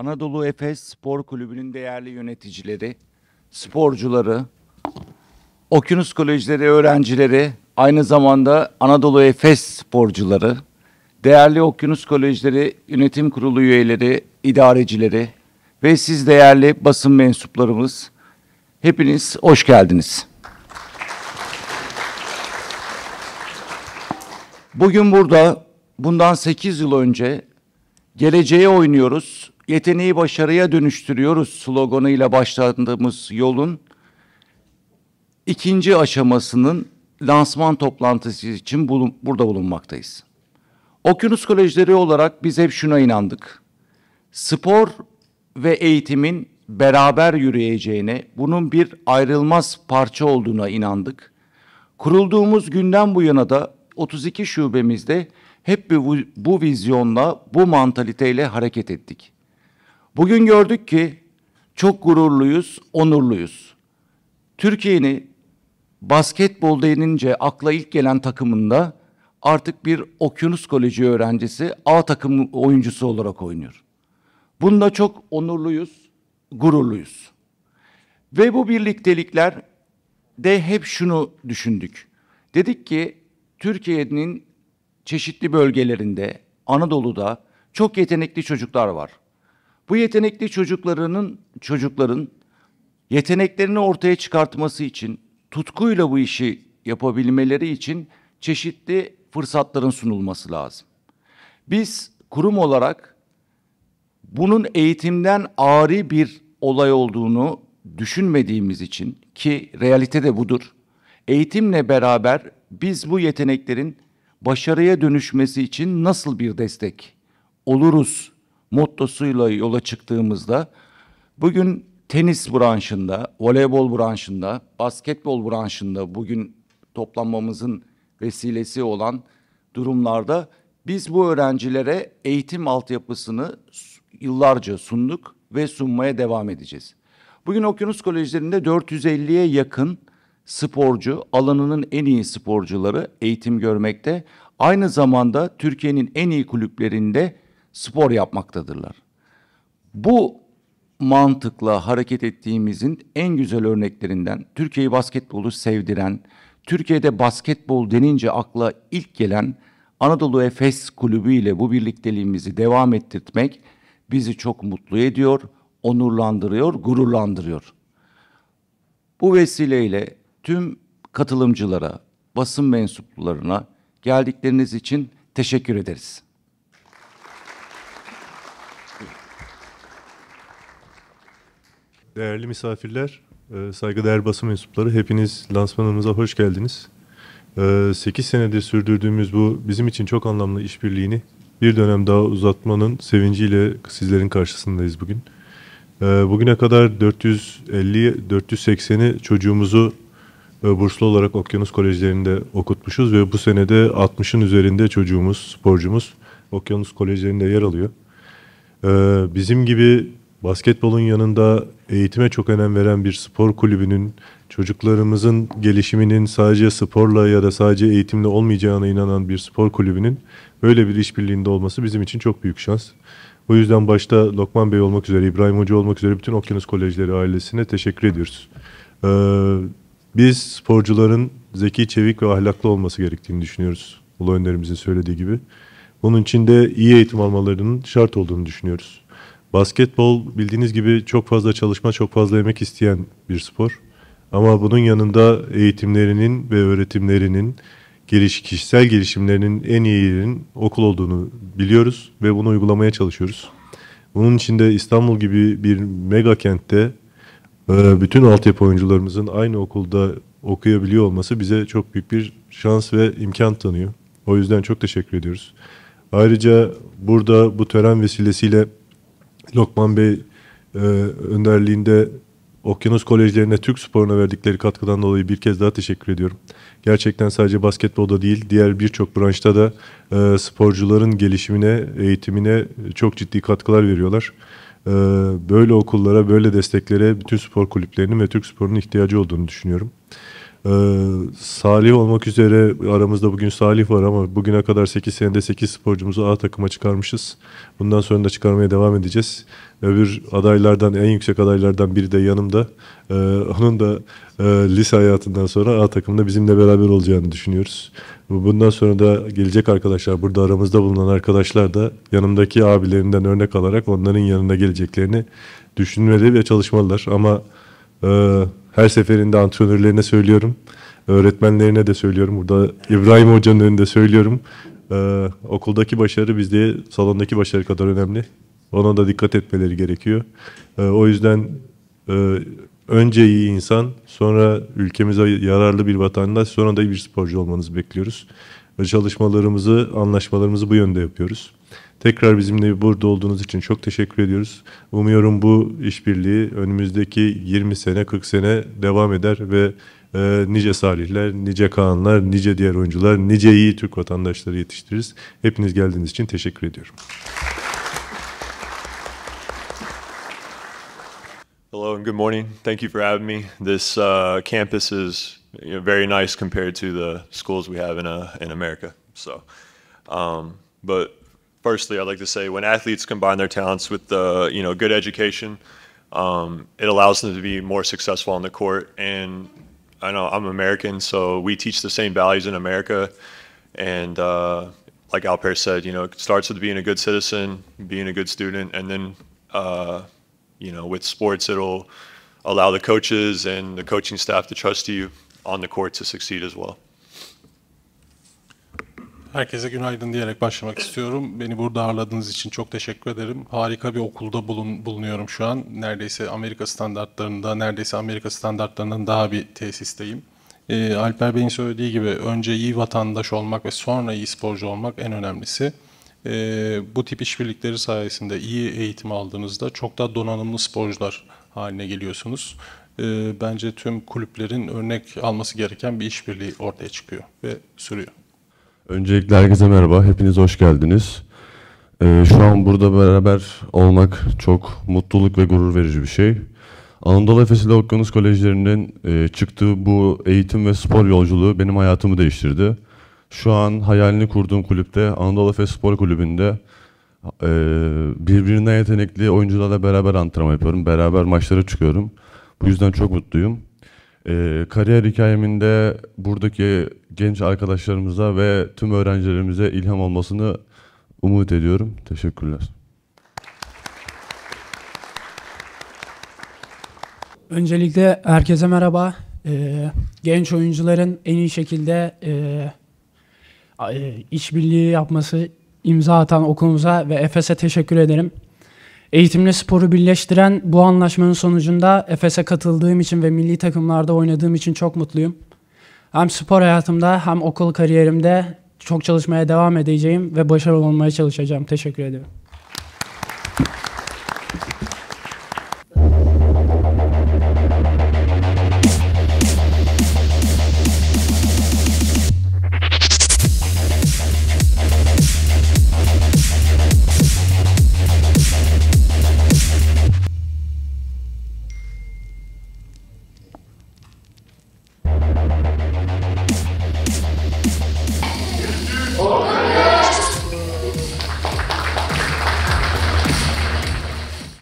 Anadolu Efes Spor Kulübü'nün değerli yöneticileri, sporcuları, Okyanus Kolejleri öğrencileri, aynı zamanda Anadolu Efes sporcuları, değerli Okyanus Kolejleri Yönetim Kurulu üyeleri, idarecileri ve siz değerli basın mensuplarımız, hepiniz hoş geldiniz. Bugün burada bundan 8 yıl önce geleceğe oynuyoruz yeteneği başarıya dönüştürüyoruz sloganıyla başladığımız yolun ikinci aşamasının lansman toplantısı için bulun, burada bulunmaktayız. Okyanus Kolejleri olarak biz hep şuna inandık. Spor ve eğitimin beraber yürüyeceğine, bunun bir ayrılmaz parça olduğuna inandık. Kurulduğumuz günden bu yana da 32 şubemizde hep bu, bu vizyonla, bu mantaliteyle hareket ettik. Bugün gördük ki çok gururluyuz, onurluyuz. Türkiye'nin basketbol denince akla ilk gelen takımında artık bir Okyanus Koleji öğrencisi A takım oyuncusu olarak oynuyor. Bunda çok onurluyuz, gururluyuz. Ve bu birliktelikler de hep şunu düşündük. Dedik ki Türkiye'nin çeşitli bölgelerinde, Anadolu'da çok yetenekli çocuklar var. Bu yetenekli çocuklarının çocukların yeteneklerini ortaya çıkartması için tutkuyla bu işi yapabilmeleri için çeşitli fırsatların sunulması lazım. Biz kurum olarak bunun eğitimden ari bir olay olduğunu düşünmediğimiz için ki realite de budur. Eğitimle beraber biz bu yeteneklerin başarıya dönüşmesi için nasıl bir destek oluruz mottosuyla yola çıktığımızda bugün tenis branşında, voleybol branşında, basketbol branşında bugün toplanmamızın vesilesi olan durumlarda biz bu öğrencilere eğitim altyapısını yıllarca sunduk ve sunmaya devam edeceğiz. Bugün Okyanus Kolejlerinde 450'ye yakın sporcu, alanının en iyi sporcuları eğitim görmekte. Aynı zamanda Türkiye'nin en iyi kulüplerinde spor yapmaktadırlar. Bu mantıkla hareket ettiğimizin en güzel örneklerinden Türkiye'yi basketbolu sevdiren, Türkiye'de basketbol denince akla ilk gelen Anadolu Efes Kulübü ile bu birlikteliğimizi devam ettirtmek bizi çok mutlu ediyor, onurlandırıyor, gururlandırıyor. Bu vesileyle tüm katılımcılara, basın mensuplarına geldikleriniz için teşekkür ederiz. Değerli misafirler, e, saygıdeğer basın mensupları hepiniz lansmanımıza hoş geldiniz. 8 e, senedir sürdürdüğümüz bu bizim için çok anlamlı işbirliğini bir dönem daha uzatmanın sevinciyle sizlerin karşısındayız bugün. E, bugüne kadar 450 480'i çocuğumuzu burslu olarak Okyanus Kolejlerinde okutmuşuz ve bu senede 60'ın üzerinde çocuğumuz, sporcumuz Okyanus Kolejlerinde yer alıyor. Bizim gibi basketbolun yanında eğitime çok önem veren bir spor kulübünün çocuklarımızın gelişiminin sadece sporla ya da sadece eğitimle olmayacağına inanan bir spor kulübünün böyle bir işbirliğinde olması bizim için çok büyük şans. Bu yüzden başta Lokman Bey olmak üzere, İbrahim Hoca olmak üzere bütün Okyanus Kolejleri ailesine teşekkür ediyoruz. Ee, biz sporcuların zeki, çevik ve ahlaklı olması gerektiğini düşünüyoruz. Ulu Önderimizin söylediği gibi. Bunun için de iyi eğitim almalarının şart olduğunu düşünüyoruz. Basketbol bildiğiniz gibi çok fazla çalışma, çok fazla emek isteyen bir spor. Ama bunun yanında eğitimlerinin ve öğretimlerinin geliş, kişisel gelişimlerinin en iyilerinin okul olduğunu biliyoruz ve bunu uygulamaya çalışıyoruz. Bunun için de İstanbul gibi bir mega kentte e, bütün altyapı oyuncularımızın aynı okulda okuyabiliyor olması bize çok büyük bir şans ve imkan tanıyor. O yüzden çok teşekkür ediyoruz. Ayrıca burada bu tören vesilesiyle Lokman Bey e, önderliğinde Okyanus Kolejlerine Türk sporuna verdikleri katkıdan dolayı bir kez daha teşekkür ediyorum. Gerçekten sadece basketbolda değil, diğer birçok branşta da e, sporcuların gelişimine, eğitimine çok ciddi katkılar veriyorlar. E, böyle okullara, böyle desteklere bütün spor kulüplerinin ve Türk sporunun ihtiyacı olduğunu düşünüyorum. Ee, Salih olmak üzere aramızda bugün Salih var ama bugüne kadar 8 senede 8 sporcumuzu A takıma çıkarmışız. Bundan sonra da çıkarmaya devam edeceğiz. Öbür adaylardan en yüksek adaylardan biri de yanımda. Ee, onun da e, lise hayatından sonra A takımda bizimle beraber olacağını düşünüyoruz. Bundan sonra da gelecek arkadaşlar burada aramızda bulunan arkadaşlar da yanımdaki abilerinden örnek alarak onların yanına geleceklerini düşünmeli ve çalışmalılar. Ama e, her seferinde antrenörlerine söylüyorum. Öğretmenlerine de söylüyorum. Burada İbrahim Hoca'nın önünde söylüyorum. Ee, okuldaki başarı bizde salondaki başarı kadar önemli. Ona da dikkat etmeleri gerekiyor. Ee, o yüzden e, önce iyi insan, sonra ülkemize yararlı bir vatandaş, sonra da bir sporcu olmanızı bekliyoruz. Çalışmalarımızı, anlaşmalarımızı bu yönde yapıyoruz. Tekrar bizimle burada olduğunuz için çok teşekkür ediyoruz. Umuyorum bu işbirliği önümüzdeki 20 sene 40 sene devam eder ve e, nice Salihler, nice Kaanlar, nice diğer oyuncular, nice iyi Türk vatandaşları yetiştiririz. Hepiniz geldiğiniz için teşekkür ediyorum. Hello and good morning. Thank you for having me. This uh, campus is very nice compared to the schools we have in, uh, in America. So, um, but firstly, I'd like to say when athletes combine their talents with the you know good education, um, it allows them to be more successful on the court. And I know I'm American, so we teach the same values in America. And uh, like Alper said, you know, it starts with being a good citizen, being a good student, and then uh, you know with sports it'll allow the coaches and the coaching staff to trust you on the court to succeed as well. Herkese günaydın diyerek başlamak istiyorum. Beni burada ağırladığınız için çok teşekkür ederim. Harika bir okulda bulun, bulunuyorum şu an. Neredeyse Amerika standartlarında, neredeyse Amerika standartlarından daha bir tesisteyim. Ee, Alper Bey'in söylediği gibi önce iyi vatandaş olmak ve sonra iyi sporcu olmak en önemlisi. Ee, bu tip işbirlikleri sayesinde iyi eğitim aldığınızda çok daha donanımlı sporcular haline geliyorsunuz ee, bence tüm kulüplerin örnek alması gereken bir işbirliği ortaya çıkıyor ve sürüyor. Öncelikle herkese merhaba, hepiniz hoş geldiniz. Ee, şu an burada beraber olmak çok mutluluk ve gurur verici bir şey. Anadolu Efes ile Okyanus Kolejlerinin e, çıktığı bu eğitim ve spor yolculuğu benim hayatımı değiştirdi. Şu an hayalini kurduğum kulüpte Anadolu Efes Spor Kulübü'nde e, birbirinden yetenekli oyuncularla beraber antrenman yapıyorum. Beraber maçlara çıkıyorum. Bu yüzden çok mutluyum. E, kariyer hikayeminde buradaki genç arkadaşlarımıza ve tüm öğrencilerimize ilham olmasını umut ediyorum. Teşekkürler. Öncelikle herkese merhaba. Ee, genç oyuncuların en iyi şekilde e, e işbirliği yapması, imza atan okulumuza ve Efes'e teşekkür ederim. Eğitimle sporu birleştiren bu anlaşmanın sonucunda Efes'e katıldığım için ve milli takımlarda oynadığım için çok mutluyum. Hem spor hayatımda hem okul kariyerimde çok çalışmaya devam edeceğim ve başarılı olmaya çalışacağım. Teşekkür ederim.